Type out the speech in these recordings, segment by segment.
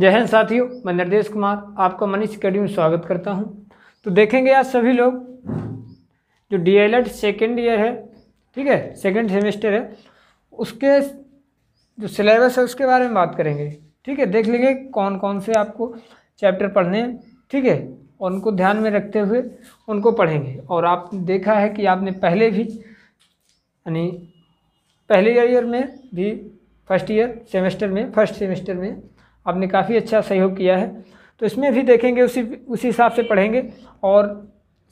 जय हिंद साथियों मैं निर्देश कुमार आपका मनीष अकेडमी में स्वागत करता हूं तो देखेंगे आज सभी लोग जो D L Ed second year है ठीक है सेकेंड सेमेस्टर है उसके जो सिलेबस है उसके बारे में बात करेंगे ठीक है देख लेंगे कौन कौन से आपको चैप्टर पढ़ने हैं ठीक है और उनको ध्यान में रखते हुए उनको पढ़ेंगे और आप देखा है कि आपने पहले भी यानी पहले ईयर में भी फर्स्ट ईयर सेमेस्टर में फर्स्ट सेमेस्टर में आपने काफ़ी अच्छा सहयोग किया है तो इसमें भी देखेंगे उसी उसी हिसाब से पढ़ेंगे और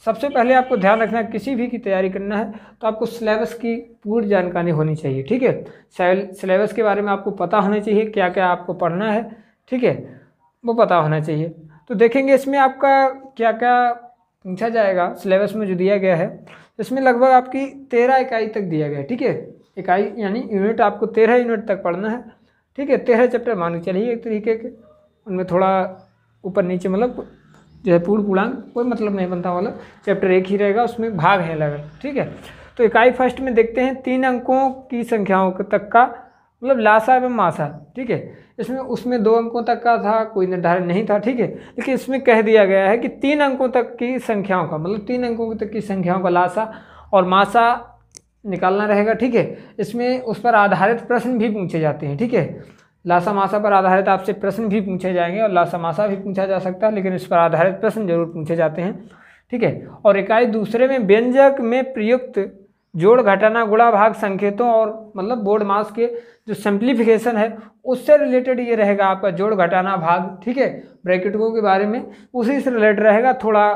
सबसे पहले आपको ध्यान रखना है किसी भी की तैयारी करना है तो आपको सिलेबस की पूर्ण जानकारी होनी चाहिए ठीक है सिलेबस के बारे में आपको पता होना चाहिए क्या क्या आपको पढ़ना है ठीक है वो पता होना चाहिए तो देखेंगे इसमें आपका क्या क्या पूछा जाएगा सिलेबस में जो दिया गया है इसमें लगभग आपकी तेरह इकाई तक दिया गया है ठीक है इकाई यानी यूनिट आपको तेरह यूनिट तक पढ़ना है ठीक है तेरह चैप्टर मान के चलिए एक तरीके के उनमें थोड़ा ऊपर नीचे मतलब जो है पूर्ण पूर्णांक कोई मतलब नहीं बनता वाला चैप्टर एक ही रहेगा उसमें भाग है अलग ठीक है तो इकाई फर्स्ट में देखते हैं तीन अंकों की संख्याओं तक का मतलब लाशा एवं मासा ठीक है इसमें उसमें दो अंकों तक का था कोई निर्धारण नहीं था ठीक है लेकिन इसमें कह दिया गया है कि तीन अंकों तक की संख्याओं का मतलब तीन अंकों तक की संख्याओं का लाशा और मासा निकालना रहेगा ठीक है इसमें उस पर आधारित प्रश्न भी पूछे जाते हैं ठीक है लासा मासा पर आधारित आपसे प्रश्न भी पूछे जाएंगे और लासा मासा भी पूछा जा सकता है लेकिन इस पर आधारित प्रश्न जरूर पूछे जाते हैं ठीक है और इकाई दूसरे में व्यंजक में प्रयुक्त जोड़ घटाना गुणा भाग संकेतों और मतलब बोर्ड मास के जो सिंप्लीफिकेशन है उससे रिलेटेड ये रहेगा आपका जोड़ घटाना भाग ठीक है ब्रैकेटों के बारे में उसी से रिलेटेड रहेगा थोड़ा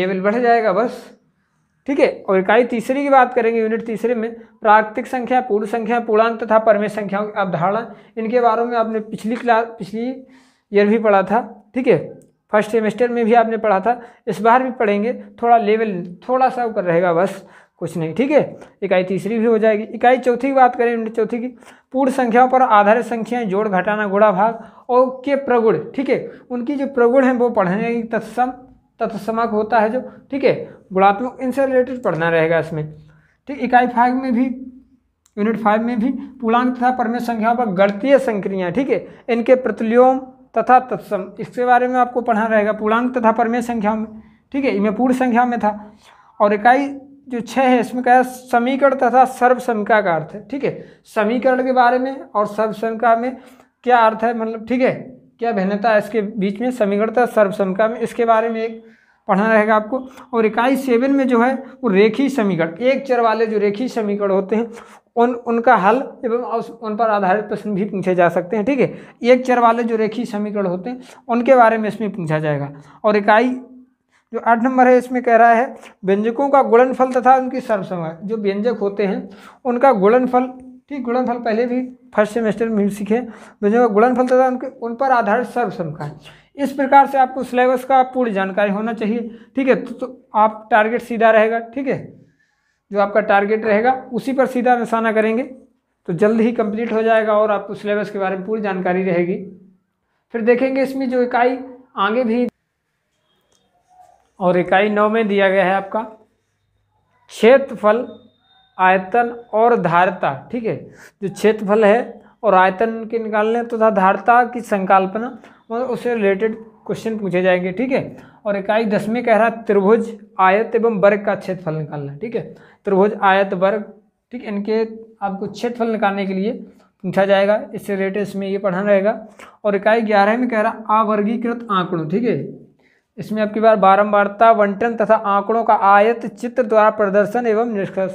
लेवल बढ़ जाएगा बस ठीक है और इकाई तीसरी की बात करेंगे यूनिट तीसरे में प्राकृतिक संख्या पूर्ण संख्या पूर्णांक तथा परमेय संख्याओं की अवधारणा इनके बारे में आपने पिछली क्लास पिछली ईयर भी पढ़ा था ठीक है फर्स्ट सेमेस्टर में भी आपने पढ़ा था इस बार भी पढ़ेंगे थोड़ा लेवल थोड़ा सा ऊपर रहेगा बस कुछ नहीं ठीक है इकाई तीसरी भी हो जाएगी इकाई चौथी की बात करें यूनिट चौथी की पूर्ण संख्याओं पर आधारित संख्याएं जोड़ घटाना गुड़ा भाग और के प्रगुण ठीक है उनकी जो प्रगुण हैं वो पढ़ने की तत्सम तत्समक होता है जो ठीक है गुणात्मक इनसे रिलेटेड पढ़ना रहेगा इसमें ठीक इकाई फाइव में भी यूनिट फाइव में भी पूर्णांक तथा परमेय संख्याओं पर गणतीय संक्रियाँ ठीक है इनके प्रतिलोम तथा तत्सम इसके बारे में आपको पढ़ना रहेगा पूर्णांक तथा परमेय संख्याओं में ठीक है इनमें पूर्ण संख्या में था और इकाई जो छः है इसमें क्या है समीकरण तथा सर्वसमिका का अर्थ है ठीक है समीकरण के बारे में और सर्वसमिका में क्या अर्थ है मतलब ठीक है क्या भिन्नता है इसके बीच में समीकरणता सर्वसमका में इसके बारे में एक पढ़ना रहेगा आपको और इकाई सेवन में जो है वो रेखी समीकरण एक चर वाले जो रेखी समीकरण होते हैं उन उनका हल एवं उन पर आधारित प्रश्न भी पूछे जा सकते हैं ठीक है एक चर वाले जो रेखी समीकरण होते हैं उनके बारे में इसमें पूछा जाएगा और इकाई जो आठ नंबर है इसमें कह रहा है व्यंजकों का गुणनफल तथा उनकी सर्वसमय जो व्यंजक होते हैं उनका गुणनफल ठीक गुणनफल पहले भी फर्स्ट सेमेस्टर में सीखे बच्चों का गुणनफल तथा उनके उन पर आधारित सर्वसम का इस प्रकार से आपको सिलेबस का पूर्ण जानकारी होना चाहिए ठीक है तो, तो आप टारगेट सीधा रहेगा ठीक है जो आपका टारगेट रहेगा उसी पर सीधा निशाना करेंगे तो जल्द ही कंप्लीट हो जाएगा और आपको सिलेबस के बारे में पूरी जानकारी रहेगी फिर देखेंगे इसमें जो इकाई आगे भी और इकाई नौ में दिया गया है आपका क्षेत्रफल आयतन और धारता ठीक है जो क्षेत्रफल है और आयतन के निकालने तथा तो धारता की संकल्पना और उससे रिलेटेड क्वेश्चन पूछे जाएंगे ठीक है और इकाई दस में कह रहा है त्रिभुज आयत एवं वर्ग का क्षेत्रफल निकालना ठीक है त्रिभुज आयत वर्ग ठीक है इनके आपको क्षेत्रफल निकालने के लिए पूछा जाएगा इससे रिलेटेड इसमें ये पढ़ना रहेगा और इकाई ग्यारह में कह रहा अवर्गीकृत आंकड़ों ठीक है इसमें आपकी बार बारंबारता वंटन तथा आंकड़ों का आयत चित्र द्वारा प्रदर्शन एवं निष्कर्ष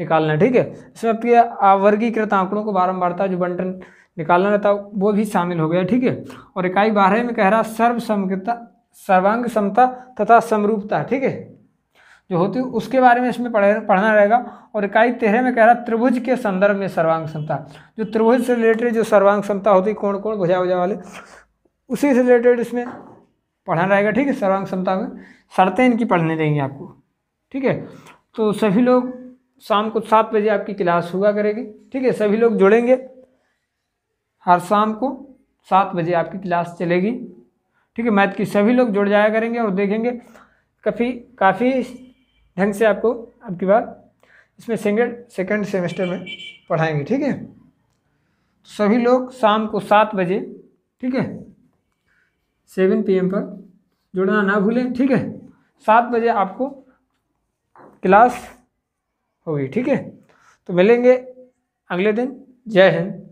निकालना ठीक है इसमें आपके तो आवर्गीकृत आंकड़ों को बारम्बारता जो बंटन निकालना रहता वो भी शामिल हो गया ठीक है और इकाई बारह में कह रहा सर्वसमता सर्वांग समता तथा समरूपता ठीक है जो होती है उसके बारे में इसमें पढ़े पढ़ना रहेगा और इकाई तेरह में कह रहा त्रिभुज के संदर्भ में सर्वांग समता जो त्रिभुज से रिलेटेड जो सर्वांग समता होती है कोण कोण भुजा भुजा वाले उसी से रिलेटेड इसमें पढ़ना रहेगा ठीक है सर्वांग समता में शर्तें इनकी पढ़ने देंगे आपको ठीक है तो सभी लोग शाम को सात बजे आपकी क्लास हुआ करेगी ठीक है सभी लोग जुड़ेंगे हर शाम को सात बजे आपकी क्लास चलेगी ठीक है मैथ की सभी लोग जुड़ जाया करेंगे और देखेंगे काफ़ी काफ़ी ढंग से आपको अब की बार इसमें सेकेंड सेकेंड सेमेस्टर में पढ़ाएंगे ठीक है तो सभी लोग शाम को सात बजे ठीक है सेवन पीएम पर जुड़ना ना भूलें ठीक है सात बजे आपको क्लास होगी ठीक है तो मिलेंगे अगले दिन जय हिंद